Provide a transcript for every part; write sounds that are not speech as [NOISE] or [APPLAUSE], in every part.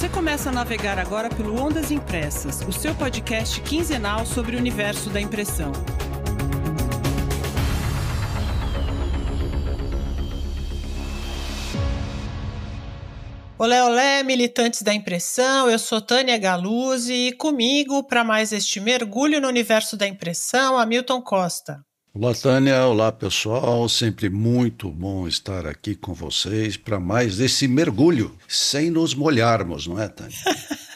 Você começa a navegar agora pelo Ondas Impressas, o seu podcast quinzenal sobre o universo da impressão. Olé, olé, militantes da impressão, eu sou Tânia Galuzzi e comigo, para mais este mergulho no universo da impressão, Hamilton Costa. Olá, Tânia. Olá, pessoal. Sempre muito bom estar aqui com vocês para mais desse mergulho, sem nos molharmos, não é, Tânia? [LAUGHS]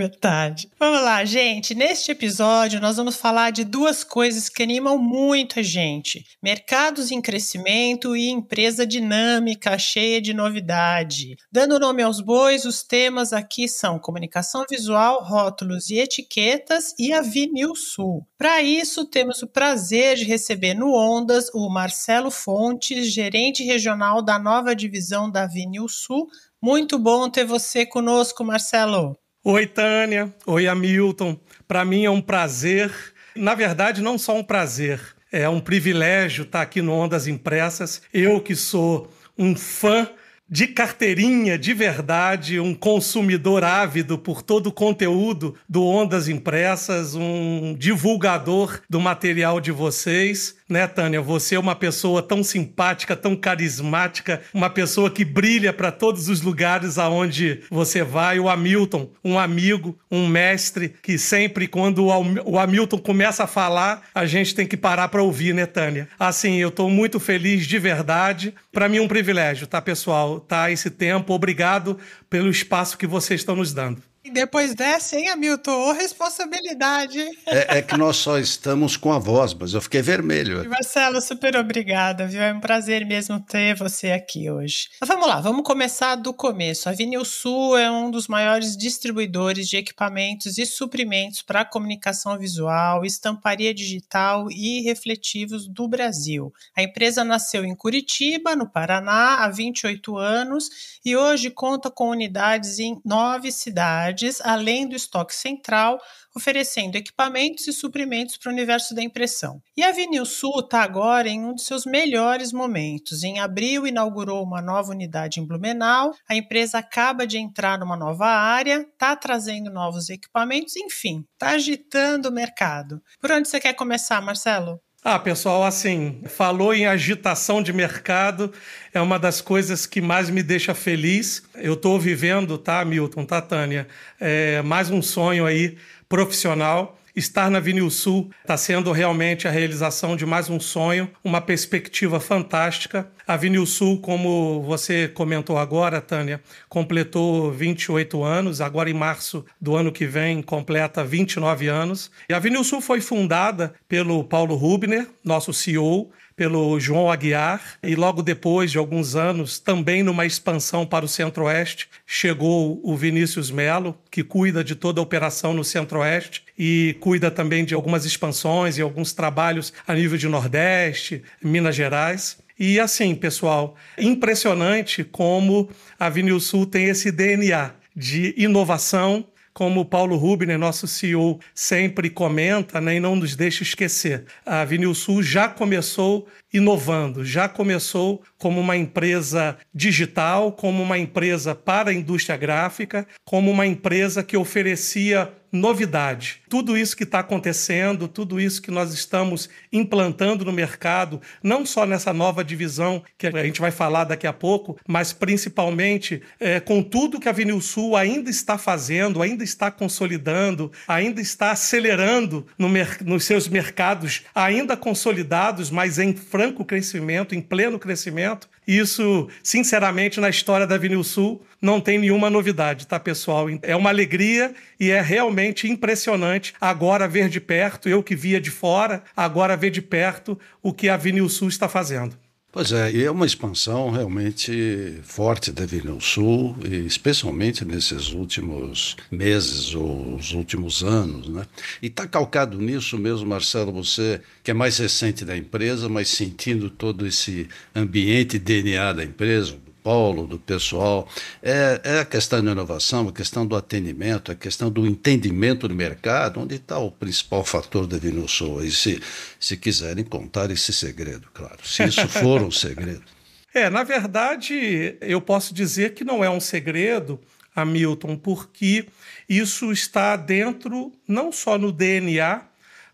Verdade. Vamos lá, gente. Neste episódio, nós vamos falar de duas coisas que animam muito a gente: mercados em crescimento e empresa dinâmica, cheia de novidade. Dando nome aos bois, os temas aqui são comunicação visual, rótulos e etiquetas e a Vinil Sul. Para isso, temos o prazer de receber no Ondas o Marcelo Fontes, gerente regional da nova divisão da Vinil Sul. Muito bom ter você conosco, Marcelo. Oi, Tânia. Oi, Hamilton. Para mim é um prazer. Na verdade, não só um prazer, é um privilégio estar tá aqui no Ondas Impressas. Eu que sou um fã de carteirinha, de verdade, um consumidor ávido por todo o conteúdo do Ondas Impressas, um divulgador do material de vocês né, Tânia? Você é uma pessoa tão simpática, tão carismática, uma pessoa que brilha para todos os lugares aonde você vai. O Hamilton, um amigo, um mestre, que sempre, quando o Hamilton começa a falar, a gente tem que parar para ouvir, né, Tânia? Assim, eu estou muito feliz de verdade. Para mim é um privilégio, tá, pessoal? Tá esse tempo. Obrigado pelo espaço que vocês estão nos dando. E depois dessa, hein, Hamilton? Ô, responsabilidade. É, é, que nós só estamos com a voz, mas eu fiquei vermelho. Marcelo, super obrigada, viu? É um prazer mesmo ter você aqui hoje. Mas vamos lá, vamos começar do começo. A Vinil Sul é um dos maiores distribuidores de equipamentos e suprimentos para comunicação visual, estamparia digital e refletivos do Brasil. A empresa nasceu em Curitiba, no Paraná, há 28 anos e hoje conta com unidades em nove cidades além do estoque central, oferecendo equipamentos e suprimentos para o universo da impressão. E a Vinil Sul está agora em um de seus melhores momentos. Em abril, inaugurou uma nova unidade em Blumenau, a empresa acaba de entrar numa nova área, está trazendo novos equipamentos, enfim, está agitando o mercado. Por onde você quer começar, Marcelo? Ah, pessoal, assim, falou em agitação de mercado, é uma das coisas que mais me deixa feliz. Eu estou vivendo, tá, Milton, tá, Tânia? É, mais um sonho aí profissional. Estar na Vinil Sul está sendo realmente a realização de mais um sonho, uma perspectiva fantástica. A Vinil Sul, como você comentou agora, Tânia, completou 28 anos, agora em março do ano que vem completa 29 anos. E a Vinil Sul foi fundada pelo Paulo Rubner, nosso CEO, pelo João Aguiar e logo depois de alguns anos, também numa expansão para o Centro-Oeste, chegou o Vinícius Melo, que cuida de toda a operação no Centro-Oeste e cuida também de algumas expansões e alguns trabalhos a nível de Nordeste, Minas Gerais. E assim, pessoal, impressionante como a Vinil Sul tem esse DNA de inovação, como o Paulo Rubner, nosso CEO, sempre comenta né, e não nos deixa esquecer. A Vinil Sul já começou inovando, já começou como uma empresa digital, como uma empresa para a indústria gráfica, como uma empresa que oferecia novidade. Tudo isso que está acontecendo, tudo isso que nós estamos implantando no mercado, não só nessa nova divisão que a gente vai falar daqui a pouco, mas principalmente é, com tudo que a Avenil Sul ainda está fazendo, ainda está consolidando, ainda está acelerando no nos seus mercados, ainda consolidados, mas em franco crescimento, em pleno crescimento, isso, sinceramente, na história da Vinil Sul não tem nenhuma novidade, tá, pessoal? É uma alegria e é realmente impressionante agora ver de perto, eu que via de fora, agora ver de perto o que a Vinil Sul está fazendo. Pois é, e é uma expansão realmente forte da Vila do Sul, e especialmente nesses últimos meses ou os últimos anos. Né? E está calcado nisso mesmo, Marcelo, você que é mais recente da empresa, mas sentindo todo esse ambiente DNA da empresa, polo, do pessoal. É, é a questão da inovação, a questão do atendimento, a questão do entendimento do mercado, onde está o principal fator da Vinulsul. E se, se quiserem contar esse segredo, claro, se isso for um segredo. [LAUGHS] É, na verdade, eu posso dizer que não é um segredo, Hamilton, porque isso está dentro, não só no DNA,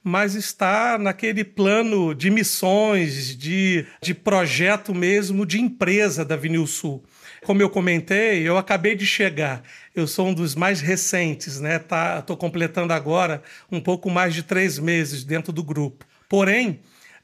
mas está naquele plano de missões, de, de projeto mesmo de empresa da Vinil Sul. Como eu comentei, eu acabei de chegar. Eu sou um dos mais recentes, né? Tá, tô completando agora um pouco mais de três meses dentro do grupo. Porém,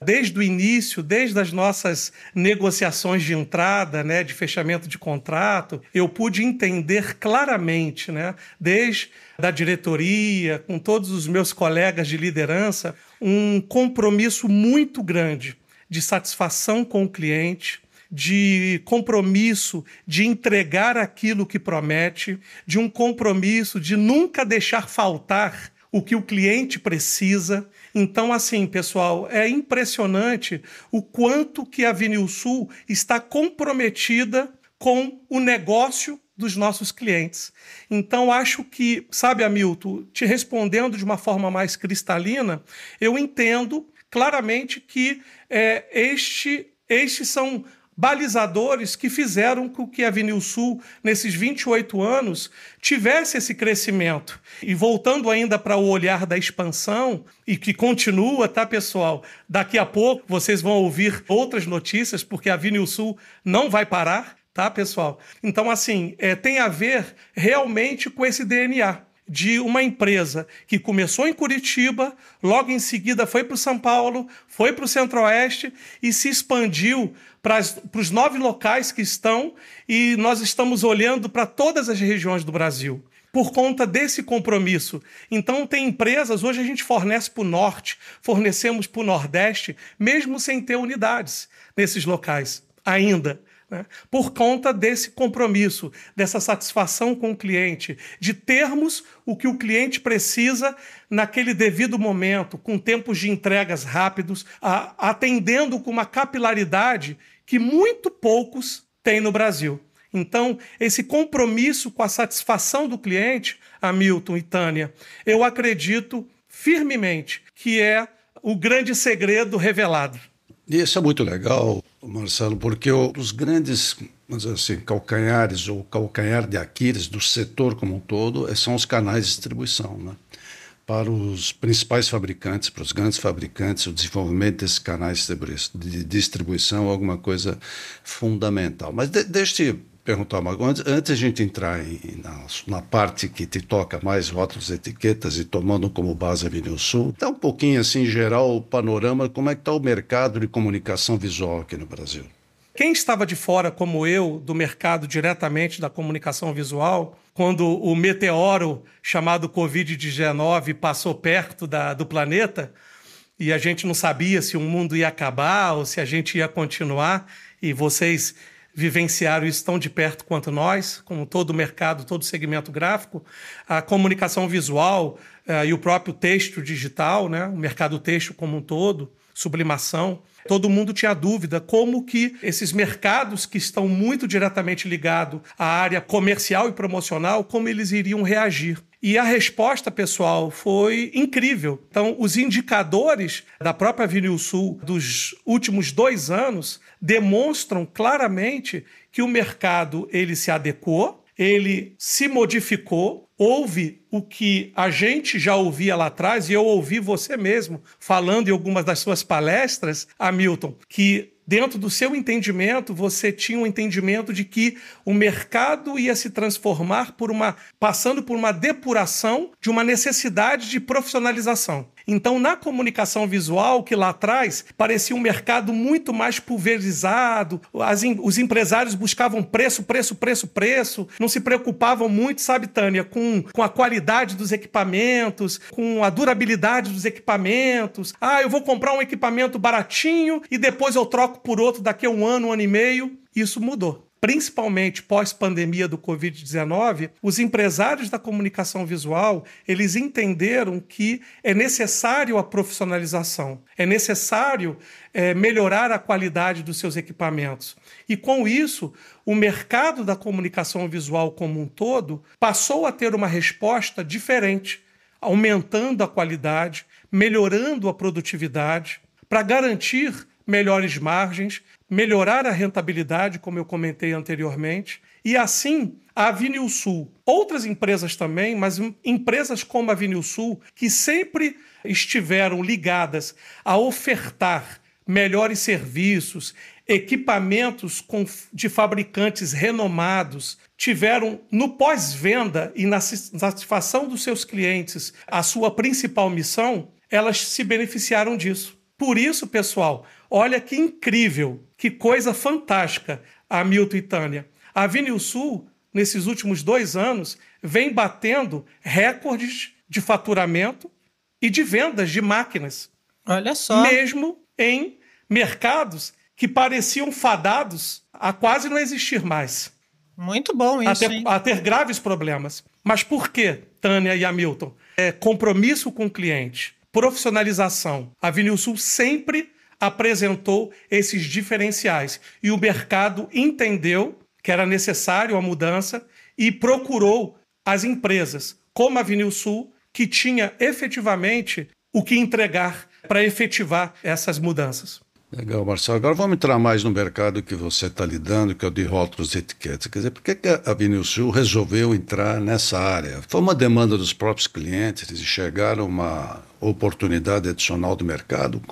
desde o início, desde as nossas negociações de entrada, né, de fechamento de contrato, eu pude entender claramente, né, desde da diretoria, com todos os meus colegas de liderança, um compromisso muito grande de satisfação com o cliente, de compromisso de entregar aquilo que promete, de um compromisso de nunca deixar faltar o que o cliente precisa. Então, assim, pessoal, é impressionante o quanto que a Vinil Sul está comprometida com o negócio dos nossos clientes. Então, acho que, sabe, Hamilton, te respondendo de uma forma mais cristalina, eu entendo claramente que é, este, estes são balizadores que fizeram com que a Avenil Sul, nesses 28 anos, tivesse esse crescimento. E voltando ainda para o olhar da expansão, e que continua, tá, pessoal? Daqui a pouco vocês vão ouvir outras notícias, porque a Avenil Sul não vai parar tá, pessoal? Então, assim, é, tem a ver realmente com esse DNA de uma empresa que começou em Curitiba, logo em seguida foi para o São Paulo, foi para o Centro-Oeste e se expandiu para os nove locais que estão e nós estamos olhando para todas as regiões do Brasil por conta desse compromisso. Então, tem empresas, hoje a gente fornece para o Norte, fornecemos para o Nordeste, mesmo sem ter unidades nesses locais ainda. Né? Por conta desse compromisso, dessa satisfação com o cliente, de termos o que o cliente precisa naquele devido momento, com tempos de entregas rápidos, a, atendendo com uma capilaridade que muito poucos têm no Brasil. Então, esse compromisso com a satisfação do cliente, Hamilton e Tânia, eu acredito firmemente que é o grande segredo revelado. Isso é muito legal, Marcelo, porque os grandes mas assim, calcanhares ou calcanhar de Aquiles do setor como um todo eh, são os canais de distribuição, né? Para os principais fabricantes, para os grandes fabricantes, o desenvolvimento desses canais de distribuição é alguma coisa fundamental. Mas de, deste perguntar uma coisa. Antes a gente entrar em, na, na, parte que te toca mais rótulos etiquetas e tomando como base a Avenida Sul, dá um pouquinho assim em geral o panorama, como é que está o mercado de comunicação visual aqui no Brasil? Quem estava de fora, como eu, do mercado diretamente da comunicação visual, quando o meteoro chamado Covid-19 passou perto da, do planeta e a gente não sabia se o mundo ia acabar ou se a gente ia continuar, e vocês vivenciaram isso tão de perto quanto nós, como todo o mercado, todo segmento gráfico, a comunicação visual uh, e o próprio texto digital, né? o mercado texto como um todo, sublimação. Todo mundo tinha dúvida como que esses mercados que estão muito diretamente ligados à área comercial e promocional, como eles iriam reagir. E a resposta, pessoal, foi incrível. Então, os indicadores da própria Vinil Sul dos últimos dois anos demonstram claramente que o mercado ele se adequou, ele se modificou, houve o que a gente já ouvia lá atrás, e eu ouvi você mesmo falando em algumas das suas palestras, Hamilton, que dentro do seu entendimento, você tinha um entendimento de que o mercado ia se transformar por uma passando por uma depuração de uma necessidade de profissionalização. Então, na comunicação visual, que lá atrás parecia um mercado muito mais pulverizado, os empresários buscavam preço, preço, preço, preço, não se preocupavam muito, sabe, Tânia, com, com a qualidade dos equipamentos, com a durabilidade dos equipamentos. Ah, eu vou comprar um equipamento baratinho e depois eu troco por outro daqui a um ano, um ano e meio. Isso mudou principalmente pós-pandemia do Covid-19, os empresários da comunicação visual, eles entenderam que é necessário a profissionalização, é necessário é, melhorar a qualidade dos seus equipamentos. E com isso, o mercado da comunicação visual como um todo passou a ter uma resposta diferente, aumentando a qualidade, melhorando a produtividade, para garantir melhores margens, melhorar a rentabilidade, como eu comentei anteriormente, e assim a Avenil Sul. Outras empresas também, mas empresas como a Avenil Sul, que sempre estiveram ligadas a ofertar melhores serviços, equipamentos com, de fabricantes renomados, tiveram no pós-venda e na satisfação dos seus clientes a sua principal missão, elas se beneficiaram disso. Por isso, pessoal, olha que incrível que coisa fantástica, Hamilton e Tânia. A Vinil Sul, nesses últimos dois anos, vem batendo recordes de faturamento e de vendas de máquinas. Olha só. Mesmo em mercados que pareciam fadados a quase não existir mais. Muito bom isso. A ter, a ter graves problemas. Mas por que, Tânia e Hamilton? É compromisso com o cliente, profissionalização. A Vinil Sul sempre apresentou esses diferenciais e o mercado entendeu que era necessário a mudança e procurou as empresas, como a Vinil Sul, que tinha efetivamente o que entregar para efetivar essas mudanças. Legal, Marcelo. Agora vamos entrar mais no mercado que você está lidando, que é o de rótulos e etiquetas. Quer dizer, por que a Vinil Sul resolveu entrar nessa área? Foi uma demanda dos próprios clientes, eles chegaram uma, oportunidade adicional do mercado.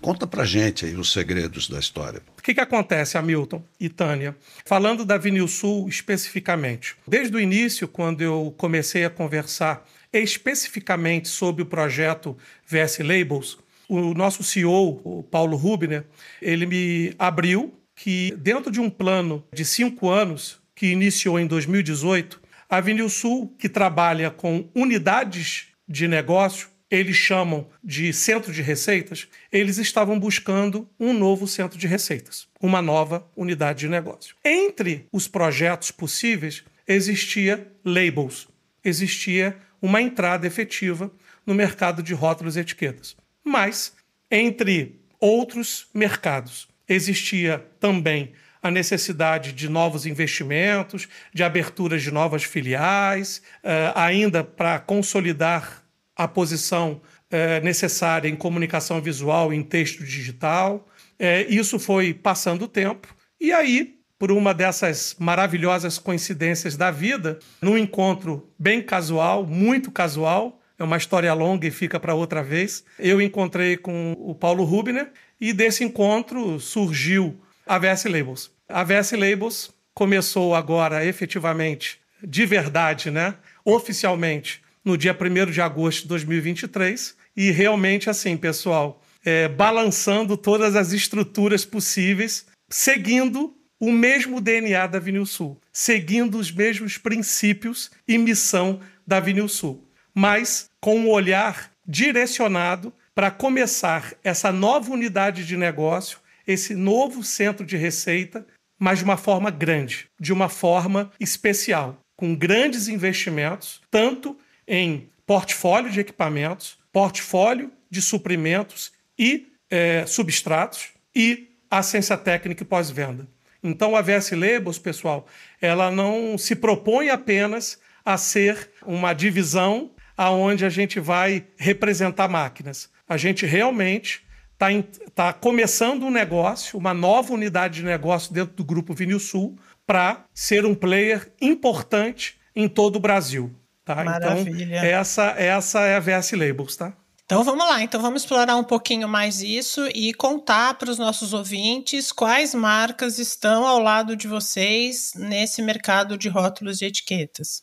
Conta para gente aí os segredos da história. O que, que acontece, Hamilton e Tânia? Falando da Vinil Sul especificamente, desde o início, quando eu comecei a conversar especificamente sobre o projeto VS Labels, o nosso CEO, o Paulo Rubner, ele me abriu que dentro de um plano de cinco anos, que iniciou em 2018, a Vinil Sul, que trabalha com unidades de negócio, eles chamam de centro de receitas, eles estavam buscando um novo centro de receitas, uma nova unidade de negócio. Entre os projetos possíveis existia labels, existia uma entrada efetiva no mercado de rótulos e etiquetas. Mas entre outros mercados existia também a necessidade de novos investimentos, de aberturas de novas filiais, eh, ainda para consolidar a posição é, necessária em comunicação visual, em texto digital. É, isso foi passando o tempo. E aí, por uma dessas maravilhosas coincidências da vida, num encontro bem casual, muito casual, é uma história longa e fica para outra vez, eu encontrei com o Paulo Rubner e desse encontro surgiu a VS Labels. A VS Labels começou agora efetivamente, de verdade, né? oficialmente, no dia 1 de agosto de 2023. E realmente, assim, pessoal, é, balançando todas as estruturas possíveis, seguindo o mesmo DNA da Avenil Sul, seguindo os mesmos princípios e missão da Avenil Sul, mas com um olhar direcionado para começar essa nova unidade de negócio, esse novo centro de receita, mas de uma forma grande, de uma forma especial, com grandes investimentos, tanto em portfólio de equipamentos, portfólio de suprimentos e é, substratos e assistência técnica e pós-venda. Então, a VS Labels, pessoal, ela não se propõe apenas a ser uma divisão aonde a gente vai representar máquinas. A gente realmente está tá começando um negócio, uma nova unidade de negócio dentro do Grupo Vinil Sul, para ser um player importante em todo o Brasil. Tá? Então, Maravilha. Então, essa, essa é a VS Labels, tá? Então vamos lá, então vamos explorar um pouquinho mais isso e contar para os nossos ouvintes quais marcas estão ao lado de vocês nesse mercado de rótulos e etiquetas.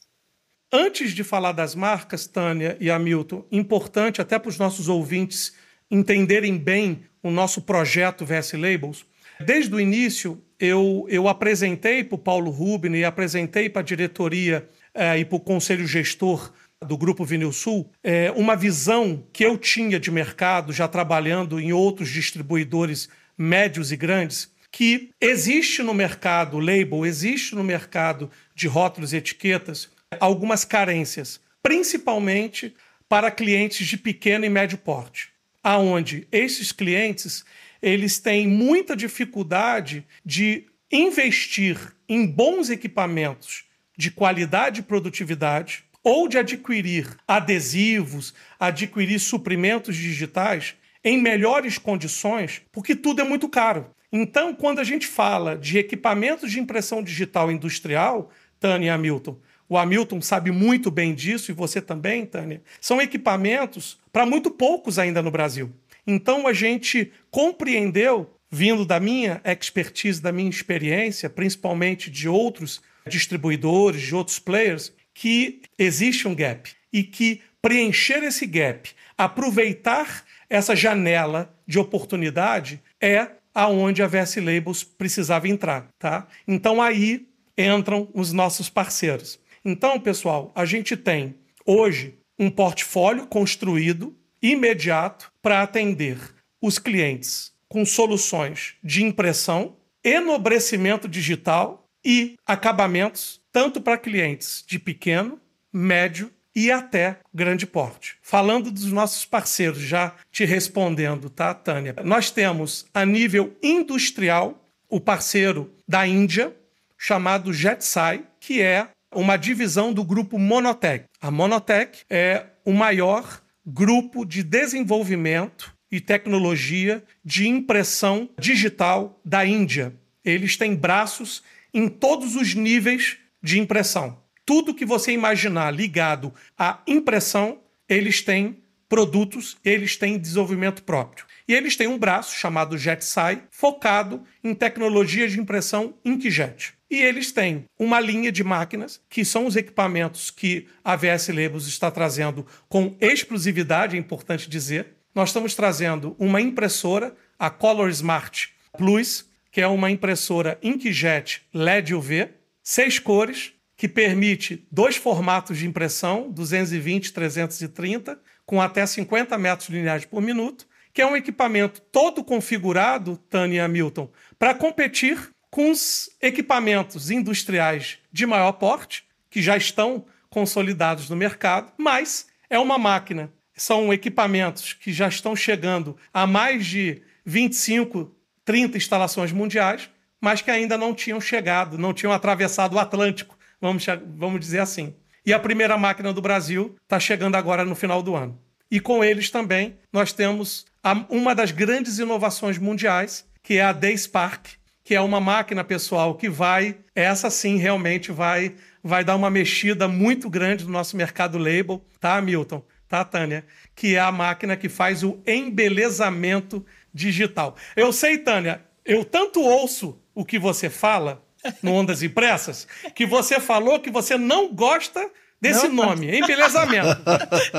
Antes de falar das marcas, Tânia e Hamilton, importante até para os nossos ouvintes entenderem bem o nosso projeto VS Labels, desde o início eu, eu apresentei para o Paulo Rubini e apresentei para a diretoria é, e para o conselho gestor do Grupo Vinil Sul, é, uma visão que eu tinha de mercado, já trabalhando em outros distribuidores médios e grandes, que existe no mercado label, existe no mercado de rótulos e etiquetas algumas carências, principalmente para clientes de pequeno e médio porte, aonde esses clientes eles têm muita dificuldade de investir em bons equipamentos de qualidade e produtividade, ou de adquirir adesivos, adquirir suprimentos digitais em melhores condições, porque tudo é muito caro. Então, quando a gente fala de equipamentos de impressão digital industrial, Tânia e Hamilton, o Hamilton sabe muito bem disso e você também, Tânia, são equipamentos para muito poucos ainda no Brasil. Então, a gente compreendeu, vindo da minha expertise, da minha experiência, principalmente de outros distribuidores, de outros players, que existe um gap e que preencher esse gap, aproveitar essa janela de oportunidade é aonde a VS Labels precisava entrar, tá? Então aí entram os nossos parceiros. Então, pessoal, a gente tem hoje um portfólio construído imediato para atender os clientes com soluções de impressão, enobrecimento digital e acabamentos, tanto para clientes de pequeno, médio e até grande porte. Falando dos nossos parceiros, já te respondendo, tá, Tânia? Nós temos a nível industrial o parceiro da Índia, chamado Jetsai, que é uma divisão do grupo Monotech. A Monotech é o maior grupo de desenvolvimento e tecnologia de impressão digital da Índia. Eles têm braços em todos os níveis de impressão. Tudo que você imaginar ligado à impressão, eles têm produtos, eles têm desenvolvimento próprio. E eles têm um braço chamado JetSci, focado em tecnologias de impressão inkjet. E eles têm uma linha de máquinas, que são os equipamentos que a VS Labels está trazendo com exclusividade, é importante dizer. Nós estamos trazendo uma impressora, a Color Smart Plus, que é uma impressora inkjet LED UV, seis cores, que permite dois formatos de impressão, 220 e 330, com até 50 metros lineares por minuto, que é um equipamento todo configurado, Tânia Milton Hamilton, para competir com os equipamentos industriais de maior porte, que já estão consolidados no mercado, mas é uma máquina. São equipamentos que já estão chegando a mais de 25 30 instalações mundiais, mas que ainda não tinham chegado, não tinham atravessado o Atlântico, vamos, vamos dizer assim. E a primeira máquina do Brasil está chegando agora no final do ano. E com eles também nós temos uma das grandes inovações mundiais, que é a DaySpark, que é uma máquina pessoal que vai, essa sim realmente vai vai dar uma mexida muito grande no nosso mercado label, tá, Milton? Tá, Tânia? Que é a máquina que faz o embelezamento digital. Eu sei, Tânia, eu tanto ouço o que você fala no Ondas Impressas, que você falou que você não gosta desse não, nome, não. embelezamento.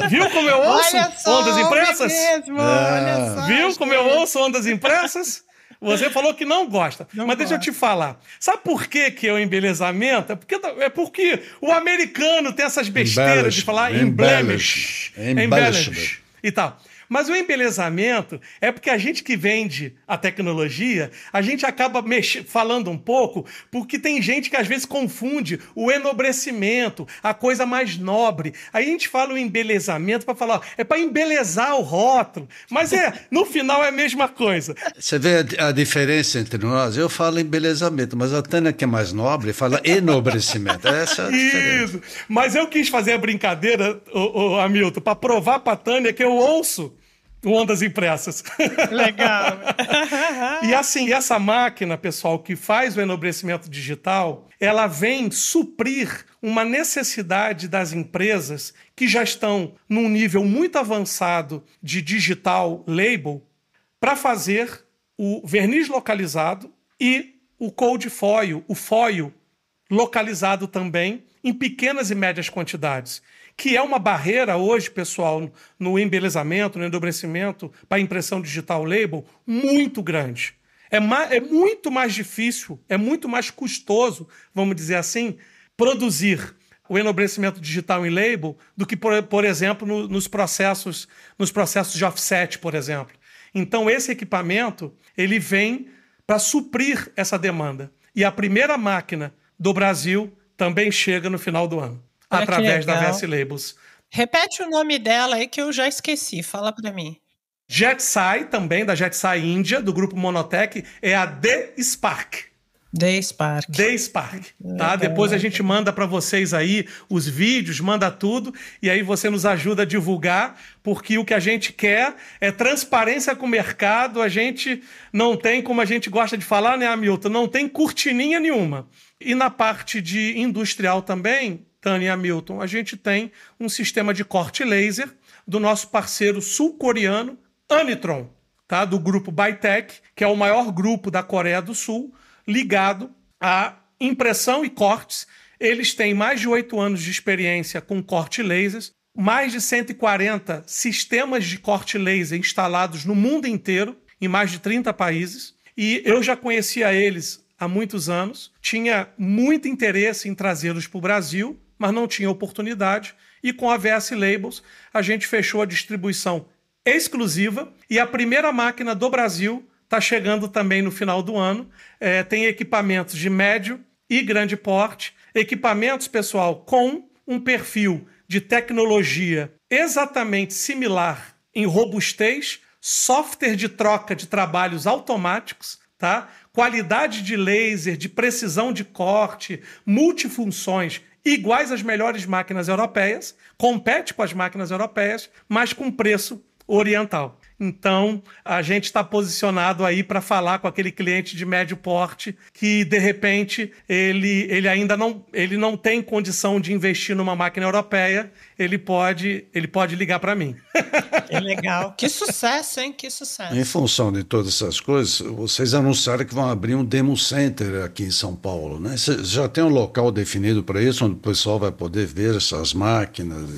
Viu como eu ouço só, Ondas Impressas? Mesmo, é. só, Viu como eu é. ouço Ondas Impressas? Você falou que não gosta. Não mas deixa eu te falar. Sabe por que, que é o embelezamento? É porque, tá, é porque o americano tem essas besteiras de falar embellish, embellish, embellish, embellish e tal. Mas o embelezamento é porque a gente que vende a tecnologia, a gente acaba falando um pouco, porque tem gente que às vezes confunde o enobrecimento, a coisa mais nobre. Aí a gente fala o embelezamento para falar, ó, é para embelezar o rótulo. Mas é, no final é a mesma coisa. Você vê a, diferença entre nós? Eu falo embelezamento, mas a Tânia, que é mais nobre, fala enobrecimento. É essa é a diferença. Isso. Mas eu quis fazer a brincadeira, o ô, Hamilton, para provar para a Tânia que eu ouço Ondas impressas. Legal. [LAUGHS] e assim, essa máquina, pessoal, que faz o enobrecimento digital, ela vem suprir uma necessidade das empresas que já estão num nível muito avançado de digital label para fazer o verniz localizado e o cold foil, o foil localizado também em pequenas e médias quantidades que é uma barreira hoje, pessoal, no embelezamento, no endobrecimento para impressão digital label, muito grande. É, é muito mais difícil, é muito mais custoso, vamos dizer assim, produzir o enobrecimento digital em label do que, por, por exemplo, no, nos, processos, nos processos de offset, por exemplo. Então, esse equipamento ele vem para suprir essa demanda. E a primeira máquina do Brasil também chega no final do ano. Olha ah, ah, através da VS Labels. Repete o nome dela aí que eu já esqueci, fala para mim. Jetsai, também da Jetsai Índia, do grupo Monotech, é a The Spark. The Spark. The Spark, tá? É, Depois a é. gente manda para vocês aí os vídeos, manda tudo e aí você nos ajuda a divulgar, porque o que a gente quer é transparência com o mercado. A gente não tem, como a gente gosta de falar, né, Hamilton? Não tem cortininha nenhuma. E na parte de industrial também, Tânia e Hamilton, a gente tem um sistema de corte laser do nosso parceiro sul-coreano Anitron, tá? Do grupo Bytec, que é o maior grupo da Coreia do Sul ligado à impressão e cortes. Eles têm mais de oito anos de experiência com corte lasers, mais de 140 sistemas de corte laser instalados no mundo inteiro, em mais de 30 países. E eu já conhecia eles há muitos anos, tinha muito interesse em trazê-los para o Brasil, mas não tinha oportunidade. E com a VS Labels, a gente fechou a distribuição exclusiva e a primeira máquina do Brasil está chegando também no final do ano. É, tem equipamentos de médio e grande porte, equipamentos, pessoal, com um perfil de tecnologia exatamente similar em robustez, software de troca de trabalhos automáticos, tá? qualidade de laser, de precisão de corte, multifunções iguais às melhores máquinas europeias, compete com as máquinas europeias, mas com preço oriental. Então, a gente está posicionado aí para falar com aquele cliente de médio porte que, de repente, ele, ele ainda não, ele não tem condição de investir numa máquina europeia, ele pode, ele pode ligar para mim. Que [LAUGHS] é legal. Que sucesso, hein? Que sucesso. Em função de todas essas coisas, vocês anunciaram que vão abrir um demo center aqui em São Paulo, né? Cê já tem um local definido para isso, onde o pessoal vai poder ver essas máquinas?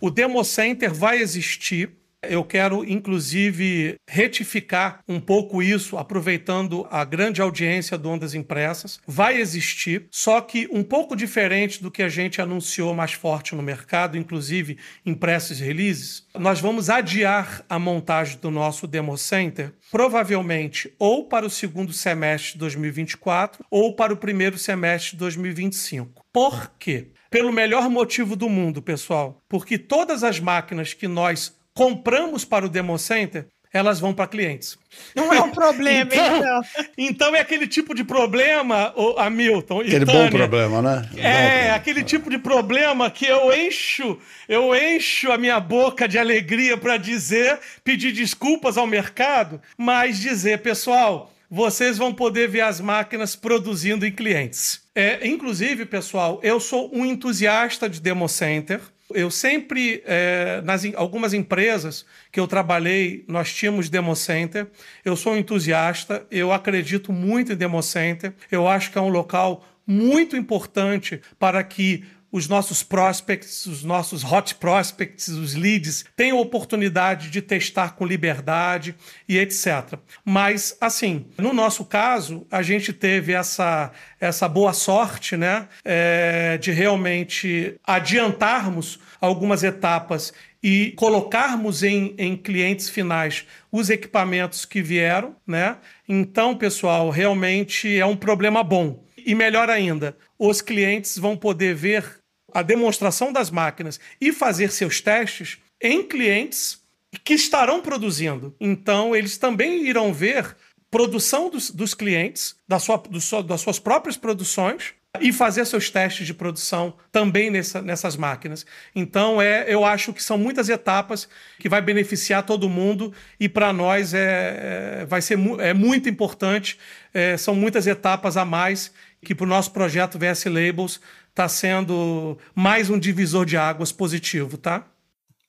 O demo center vai existir eu quero, inclusive, retificar um pouco isso, aproveitando a grande audiência do Ondas Impressas. Vai existir, só que um pouco diferente do que a gente anunciou mais forte no mercado, inclusive em e releases. Nós vamos adiar a montagem do nosso Demo Center, provavelmente ou para o segundo semestre de 2024 ou para o primeiro semestre de 2025. Por quê? Pelo melhor motivo do mundo, pessoal, porque todas as máquinas que nós compramos para o Demo Center, elas vão para clientes. Não é um problema, [LAUGHS] então, então. então. é aquele tipo de problema, o Hamilton. Aquele Tânia, bom problema, né? é, aquele tipo de problema que eu encho, eu encho a minha boca de alegria para dizer, pedir desculpas ao mercado, mas dizer, pessoal, vocês vão poder ver as máquinas produzindo em clientes. É, inclusive, pessoal, eu sou um entusiasta de Demo Center. Eu sempre, é, nas em, algumas empresas que eu trabalhei, nós tínhamos Demo Center. Eu sou um entusiasta, eu acredito muito em Demo Center. Eu acho que é um local muito importante para que os nossos prospects, os nossos hot prospects, os leads, tenham oportunidade de testar com liberdade e etc. Mas, assim, no nosso caso, a gente teve essa, essa boa sorte, né, é, de realmente adiantarmos algumas etapas e colocarmos em, em clientes finais os equipamentos que vieram, né? Então, pessoal, realmente é um problema bom. E melhor ainda, os clientes vão poder ver a demonstração das máquinas e fazer seus testes em clientes que estarão produzindo. Então, eles também irão ver produção dos, dos clientes, da sua, do, das suas próprias produções, e fazer seus testes de produção também nessa, nessas máquinas. Então, é, eu acho que são muitas etapas que vai beneficiar todo mundo e para nós é, é, vai ser mu é muito importante. É, são muitas etapas a mais que para o nosso projeto VS Labels está sendo mais um divisor de águas positivo, tá?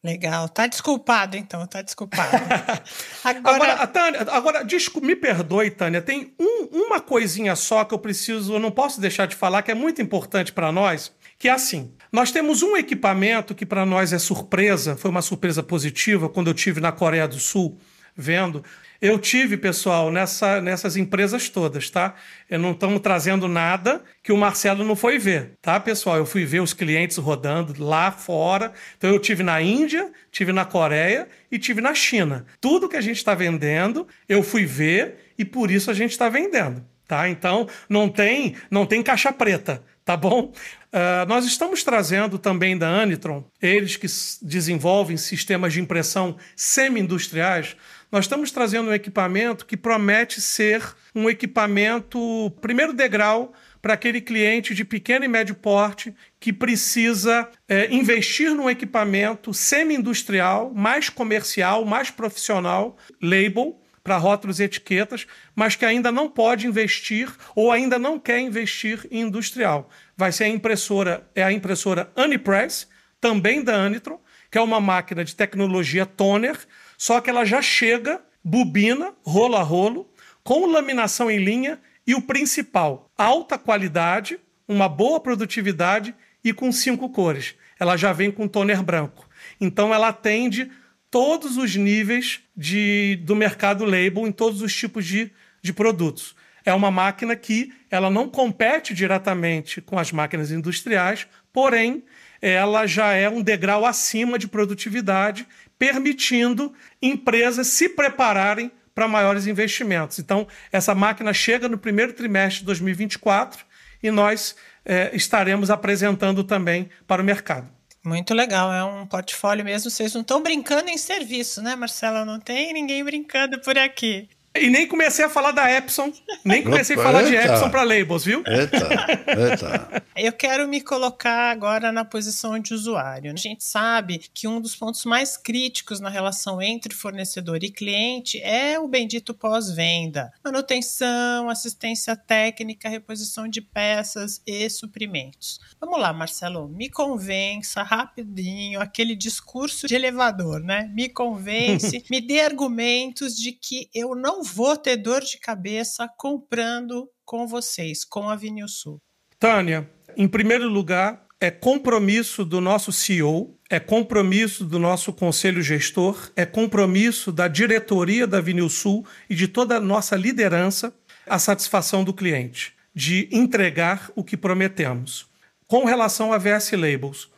Legal, tá desculpado então, tá desculpado. [LAUGHS] Agora, agora, Tânia, agora me perdoe, Tânia, tem um, uma coisinha só que eu preciso, eu não posso deixar de falar, que é muito importante para nós, que é assim: nós temos um equipamento que para nós é surpresa, foi uma surpresa positiva quando eu tive na Coreia do Sul vendo. Eu tive, pessoal, nessa, nessas empresas todas, tá? Eu não estamos trazendo nada que o Marcelo não foi ver, tá, pessoal? Eu fui ver os clientes rodando lá fora. Então eu tive na Índia, tive na Coreia e tive na China. Tudo que a gente está vendendo, eu fui ver e por isso a gente está vendendo, tá? Então não tem, não tem caixa preta tá bom? Uh, nós estamos trazendo também da Anitron, eles que desenvolvem sistemas de impressão semi-industriais, nós estamos trazendo um equipamento que promete ser um equipamento, primeiro degrau, para aquele cliente de pequeno e médio porte que precisa é, investir num equipamento semi-industrial, mais comercial, mais profissional, label, para rótulos e etiquetas, mas que ainda não pode investir ou ainda não quer investir em industrial. Vai ser a impressora, é a impressora Anipress, também da Anitron, que é uma máquina de tecnologia toner, só que ela já chega, bobina, rolo a rolo, com laminação em linha e o principal, alta qualidade, uma boa produtividade e com cinco cores. Ela já vem com toner branco. Então ela atende todos os níveis de, do mercado label, em todos os tipos de, de produtos. É uma máquina que ela não compete diretamente com as máquinas industriais, porém ela já é um degrau acima de produtividade, permitindo empresas se prepararem para maiores investimentos. Então, essa máquina chega no primeiro trimestre de 2024 e nós é, estaremos apresentando também para o mercado. Muito legal, é um portfólio mesmo. Vocês não estão brincando em serviço, né, Marcela? Não tem ninguém brincando por aqui. E nem comecei a falar da Epson, nem comecei a falar eita, de Epson para labels, viu? Eita, eita. Eu quero me colocar agora na posição de usuário. A gente sabe que um dos pontos mais críticos na relação entre fornecedor e cliente é o bendito pós-venda. Manutenção, assistência técnica, reposição de peças e suprimentos. Vamos lá, Marcelo, me convença rapidinho, aquele discurso de elevador, né? Me convence, [LAUGHS] me dê argumentos de que eu não vou ter dor de cabeça comprando com vocês, com a Sul Tânia, em primeiro lugar, é compromisso do nosso CEO, é compromisso do nosso conselho gestor, é compromisso da diretoria da Sul e de toda a nossa liderança a satisfação do cliente, de entregar o que prometemos. Com relação à VS Labels,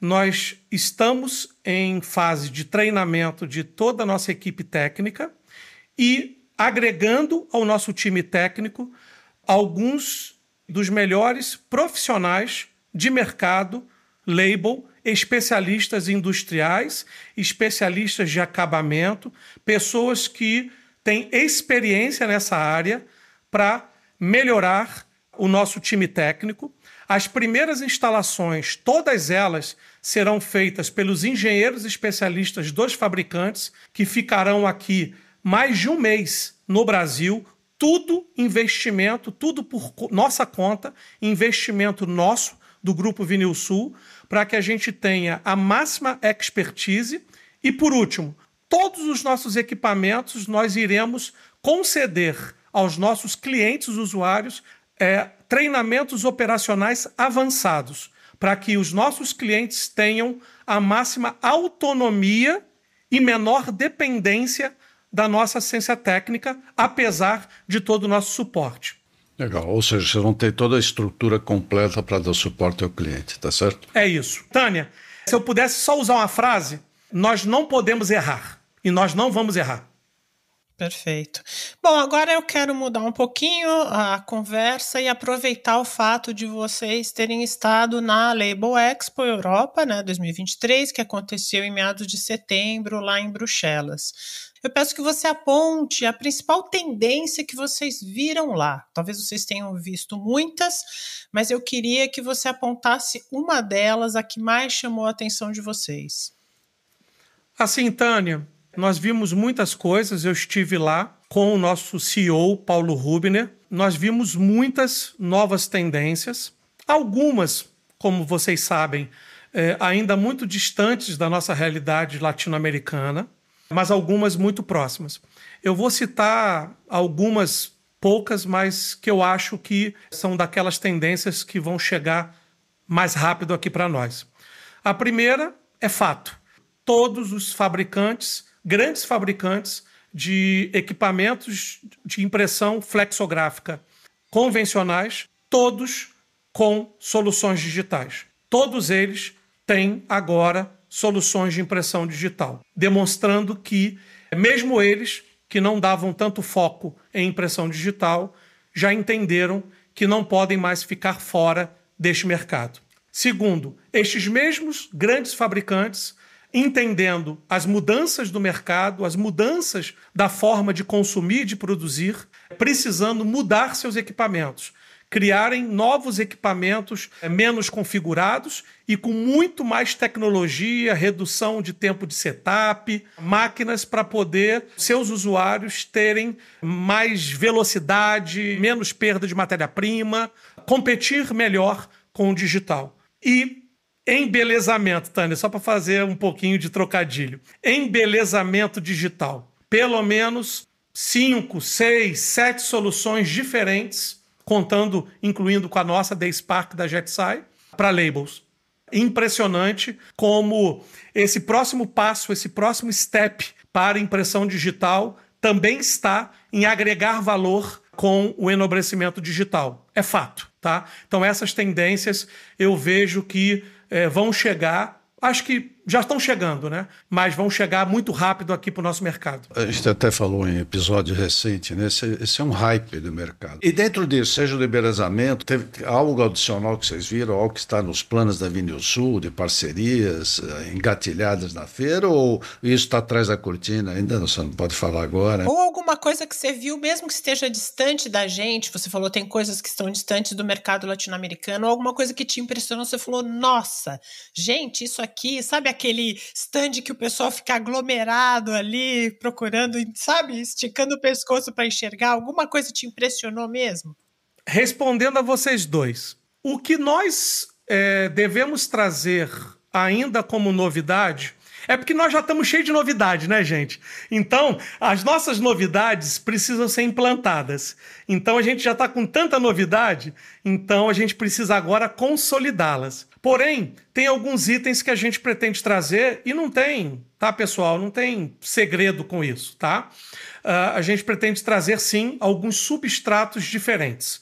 nós estamos em fase de treinamento de toda a nossa equipe técnica e agregando ao nosso time técnico alguns dos melhores profissionais de mercado, label, especialistas industriais, especialistas de acabamento, pessoas que têm experiência nessa área para melhorar o nosso time técnico. As primeiras instalações, todas elas, serão feitas pelos engenheiros especialistas dos fabricantes, que ficarão aqui mais de um mês no Brasil, tudo investimento, tudo por nossa conta, investimento nosso do Grupo Vinil Sul, para que a gente tenha a máxima expertise. E por último, todos os nossos equipamentos nós iremos conceder aos nossos clientes usuários é, treinamentos operacionais avançados, para que os nossos clientes tenham a máxima autonomia e menor dependência da nossa assistência técnica, apesar de todo o nosso suporte. Legal, ou seja, você não tem toda a estrutura completa para dar suporte ao cliente, tá certo? É isso. Tânia, se eu pudesse só usar uma frase, nós não podemos errar e nós não vamos errar. Perfeito. Bom, agora eu quero mudar um pouquinho a conversa e aproveitar o fato de vocês terem estado na Label Expo Europa, né, 2023, que aconteceu em meados de setembro lá em Bruxelas eu peço que você aponte a principal tendência que vocês viram lá. Talvez vocês tenham visto muitas, mas eu queria que você apontasse uma delas, a que mais chamou a atenção de vocês. Assim, Tânia, nós vimos muitas coisas. Eu estive lá com o nosso CEO, Paulo Rubner. Nós vimos muitas novas tendências, algumas, como vocês sabem, é, ainda muito distantes da nossa realidade latino-americana mas algumas muito próximas. Eu vou citar algumas poucas, mas que eu acho que são daquelas tendências que vão chegar mais rápido aqui para nós. A primeira é fato. Todos os fabricantes, grandes fabricantes de equipamentos de impressão flexográfica convencionais, todos com soluções digitais. Todos eles têm agora soluções de impressão digital, demonstrando que, mesmo eles que não davam tanto foco em impressão digital, já entenderam que não podem mais ficar fora deste mercado. Segundo, estes mesmos grandes fabricantes, entendendo as mudanças do mercado, as mudanças da forma de consumir e de produzir, precisando mudar seus equipamentos criarem novos equipamentos é, menos configurados e com muito mais tecnologia, redução de tempo de setup, máquinas para poder seus usuários terem mais velocidade, menos perda de matéria-prima, competir melhor com o digital. E embelezamento, Tânia, só para fazer um pouquinho de trocadilho. Embelezamento digital. Pelo menos cinco, seis, sete soluções diferentes contando, incluindo com a nossa The Spark da JetSci, para labels. Impressionante como esse próximo passo, esse próximo step para impressão digital também está em agregar valor com o enobrecimento digital. É fato, tá? Então essas tendências eu vejo que é, vão chegar, acho que já estão chegando, né? Mas vão chegar muito rápido aqui para o nosso mercado. A gente até falou em episódio recente, né? Esse, esse, é um hype do mercado. E dentro disso, seja o embelezamento, teve algo adicional que vocês viram, algo que está nos planos da Vinil Sul, de parcerias eh, engatilhadas na feira, ou isso está atrás da cortina? Ainda não, você não pode falar agora. Ou alguma coisa que você viu, mesmo que esteja distante da gente, você falou tem coisas que estão distantes do mercado latino-americano, ou alguma coisa que te impressionou, você falou, nossa, gente, isso aqui, sabe aquele stand que o pessoal fica aglomerado ali, procurando, sabe, esticando o pescoço para enxergar? Alguma coisa te impressionou mesmo? Respondendo a vocês dois, o que nós é, devemos trazer ainda como novidade é porque nós já estamos cheios de novidade, né, gente? Então, as nossas novidades precisam ser implantadas. Então, a gente já está com tanta novidade, então a gente precisa agora consolidá-las. Porém, tem alguns itens que a gente pretende trazer e não tem, tá, pessoal? Não tem segredo com isso, tá? Uh, a gente pretende trazer sim alguns substratos diferentes.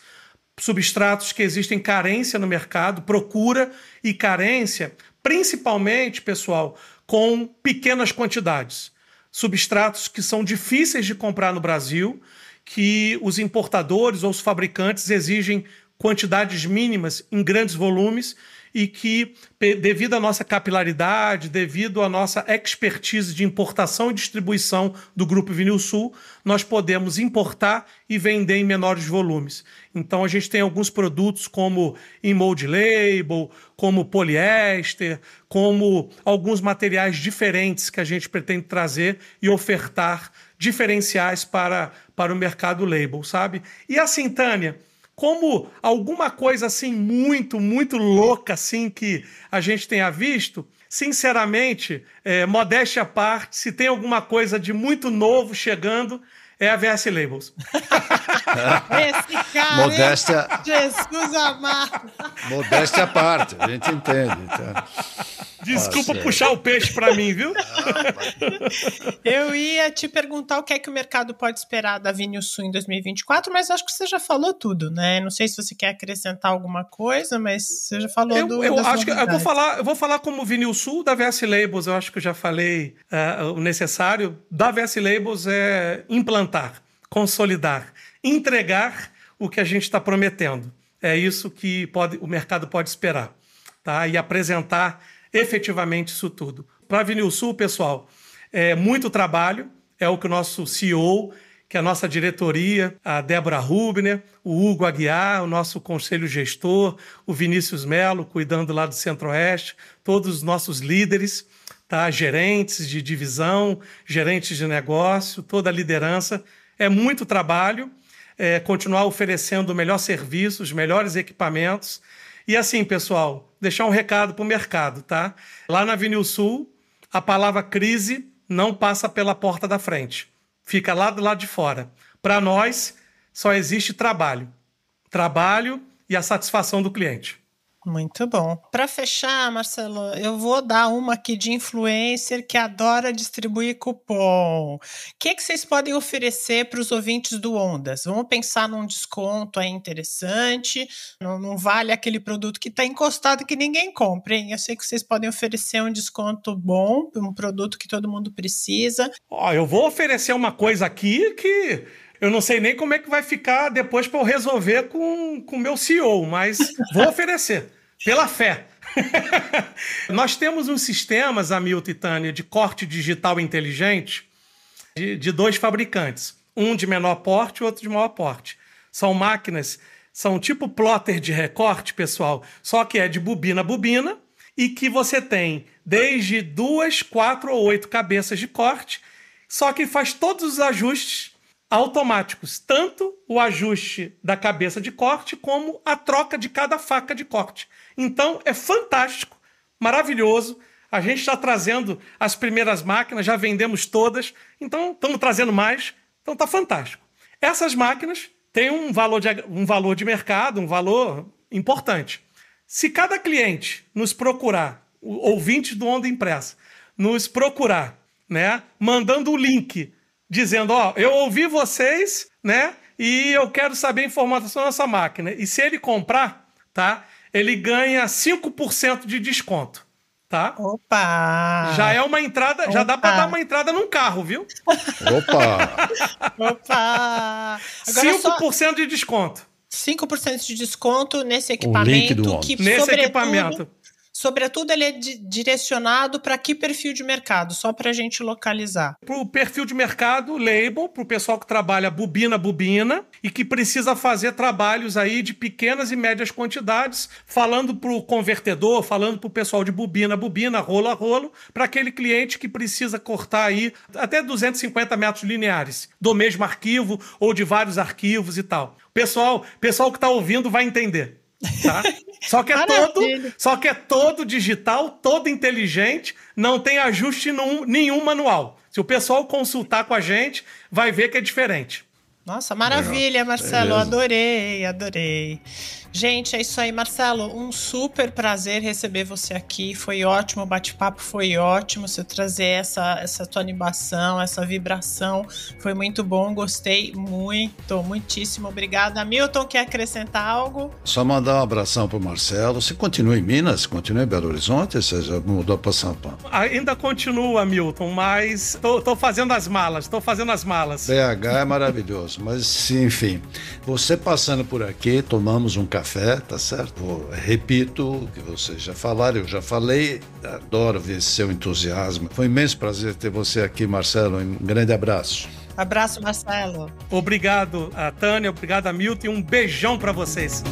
Substratos que existem carência no mercado, procura e carência, principalmente, pessoal, com pequenas quantidades. Substratos que são difíceis de comprar no Brasil, que os importadores ou os fabricantes exigem quantidades mínimas em grandes volumes e que, devido à nossa capilaridade, devido à nossa expertise de importação e distribuição do Grupo Vinil Sul, nós podemos importar e vender em menores volumes. Então, a gente tem alguns produtos como em mold label, como poliéster, como alguns materiais diferentes que a gente pretende trazer e ofertar diferenciais para, para o mercado label, sabe? E assim, Tânia como alguma coisa assim muito, muito louca assim que a gente tenha visto, sinceramente, é, modéstia à parte, se tem alguma coisa de muito novo chegando, é a VS Labels. [LAUGHS] Esse cara modéstia... Jesus amado. Modéstia à parte, a gente entende. Então. Desculpa puxar o peixe para mim, viu? [LAUGHS] Eu ia te perguntar o que é que o mercado pode esperar da Vinil Sul em 2024, mas acho que você já falou tudo, né? Não sei se você quer acrescentar alguma coisa, mas você já falou eu, do. Eu acho novidades. que eu vou falar, eu vou falar como Vinil Sul da VS Labels, eu acho que eu já falei uh, o necessário. Da VS Labels é implantar, consolidar, entregar o que a gente está prometendo. É isso que pode, o mercado pode esperar. Tá? E apresentar efetivamente isso tudo. Para Avenil Sul, pessoal, é muito trabalho, é o que o nosso CEO, que é a nossa diretoria, a Débora Rubner, o Hugo Aguiar, o nosso conselho gestor, o Vinícius Melo, cuidando lá do Centro-Oeste, todos os nossos líderes, tá? gerentes de divisão, gerentes de negócio, toda a liderança. É muito trabalho, é, continuar oferecendo o melhor serviço, os melhores equipamentos, e assim, pessoal, deixar um recado para o mercado, tá? Lá na Avenida Sul, a palavra crise não passa pela porta da frente. Fica lá do lado de fora. Para nós, só existe trabalho. Trabalho e a satisfação do cliente. Muito bom. Para fechar, Marcelo, eu vou dar uma aqui de influencer que adora distribuir cupom. O que, que vocês podem oferecer para os ouvintes do Ondas? Vamos pensar num desconto aí interessante, não, não vale aquele produto que está encostado que ninguém compra, hein? Eu sei que vocês podem oferecer um desconto bom, um produto que todo mundo precisa. Ó, eu vou oferecer uma coisa aqui que eu não sei nem como é que vai ficar depois para eu resolver com o meu CEO, mas vou oferecer. [LAUGHS] Pela fé. [LAUGHS] Nós temos uns sistemas, Amil e Tânia, de corte digital inteligente de, de dois fabricantes. Um de menor porte e outro de maior porte. São máquinas, são tipo plotter de recorte, pessoal, só que é de bobina a bobina e que você tem desde duas, quatro ou oito cabeças de corte, só que faz todos os ajustes automáticos, tanto o ajuste da cabeça de corte como a troca de cada faca de corte. Então é fantástico, maravilhoso. A gente está trazendo as primeiras máquinas, já vendemos todas, então estamos trazendo mais, então tá fantástico. Essas máquinas têm um valor, de, um valor de mercado, um valor importante. Se cada cliente nos procurar, ouvintes do Onda Impressa, nos procurar, né, mandando o link dizendo: Ó, eu ouvi vocês, né? E eu quero saber a informação dessa máquina. E se ele comprar, tá? Ele ganha 5% de desconto. Tá? Opa! Já é uma entrada, Opa. já dá para dar uma entrada num carro, viu? Opa! [LAUGHS] Opa! Agora 5% é só... de desconto. 5% de desconto nesse equipamento. O link do que, nesse equipamento Sobretudo, ele é direcionado para que perfil de mercado? Só para a gente localizar. Para o perfil de mercado, label, para o pessoal que trabalha bobina, bobina, e que precisa fazer trabalhos aí de pequenas e médias quantidades, falando para o convertedor, falando para o pessoal de bobina, bobina, rolo a rolo, para aquele cliente que precisa cortar aí até 250 metros lineares do mesmo arquivo ou de vários arquivos e tal. Pessoal, pessoal que está ouvindo vai entender. Tá? Só que é ah, todo, só que é todo digital, todo inteligente, não tem ajuste num, nenhum manual. Se o pessoal consultar com a gente, vai ver que é diferente. Nossa, maravilha, Marcelo. Beleza. Adorei, adorei. Gente, é isso aí, Marcelo. Um super prazer receber você aqui. Foi ótimo, o bate-papo foi ótimo. Você trazer essa, essa tua animação, essa vibração. Foi muito bom, gostei muito, muitíssimo obrigada. Milton, quer acrescentar algo? Só mandar um abração pro Marcelo. Você continua em Minas, continua em Belo Horizonte, você já mudou para São Paulo? Ainda continua, Milton, mas tô, tô fazendo as malas, tô fazendo as malas. BH é maravilhoso. Mas, enfim, você passando por aqui, tomamos um café, tá certo? repito o que vocês já falaram, eu já falei, adoro ver seu entusiasmo. Foi um imenso prazer ter você aqui, Marcelo. Um grande abraço. Abraço, Marcelo. Obrigado, Tânia. Obrigado, Milton. E um beijão para vocês.